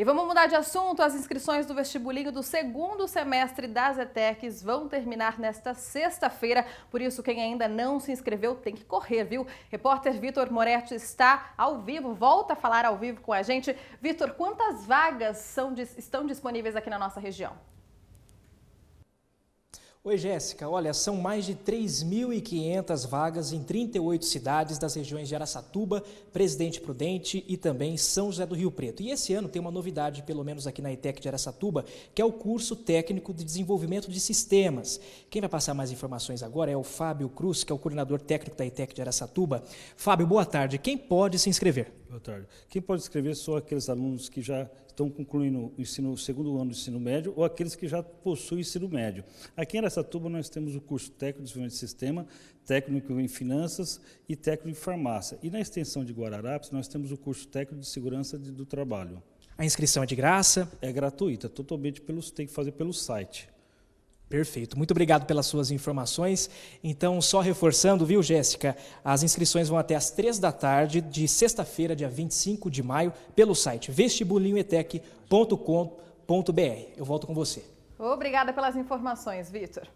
E vamos mudar de assunto. As inscrições do vestibulinho do segundo semestre das ETECs vão terminar nesta sexta-feira. Por isso, quem ainda não se inscreveu tem que correr, viu? Repórter Vitor Moretti está ao vivo, volta a falar ao vivo com a gente. Vitor, quantas vagas são, estão disponíveis aqui na nossa região? Oi, Jéssica. Olha, são mais de 3.500 vagas em 38 cidades das regiões de Araçatuba, Presidente Prudente e também São José do Rio Preto. E esse ano tem uma novidade, pelo menos aqui na ITEC de Araçatuba, que é o curso técnico de desenvolvimento de sistemas. Quem vai passar mais informações agora é o Fábio Cruz, que é o coordenador técnico da ITEC de Araçatuba. Fábio, boa tarde. Quem pode se inscrever? Boa tarde. Quem pode escrever são aqueles alunos que já estão concluindo o ensino, o segundo ano do ensino médio ou aqueles que já possuem ensino médio. Aqui em Aracatuba nós temos o curso técnico de desenvolvimento de sistema, técnico em finanças e técnico em farmácia. E na extensão de Guararapes nós temos o curso técnico de segurança de, do trabalho. A inscrição é de graça? É gratuita, totalmente pelos tem que fazer pelo site. Perfeito. Muito obrigado pelas suas informações. Então, só reforçando, viu, Jéssica? As inscrições vão até às três da tarde de sexta-feira, dia 25 de maio, pelo site vestibulinhoetec.com.br. Eu volto com você. Obrigada pelas informações, Vitor.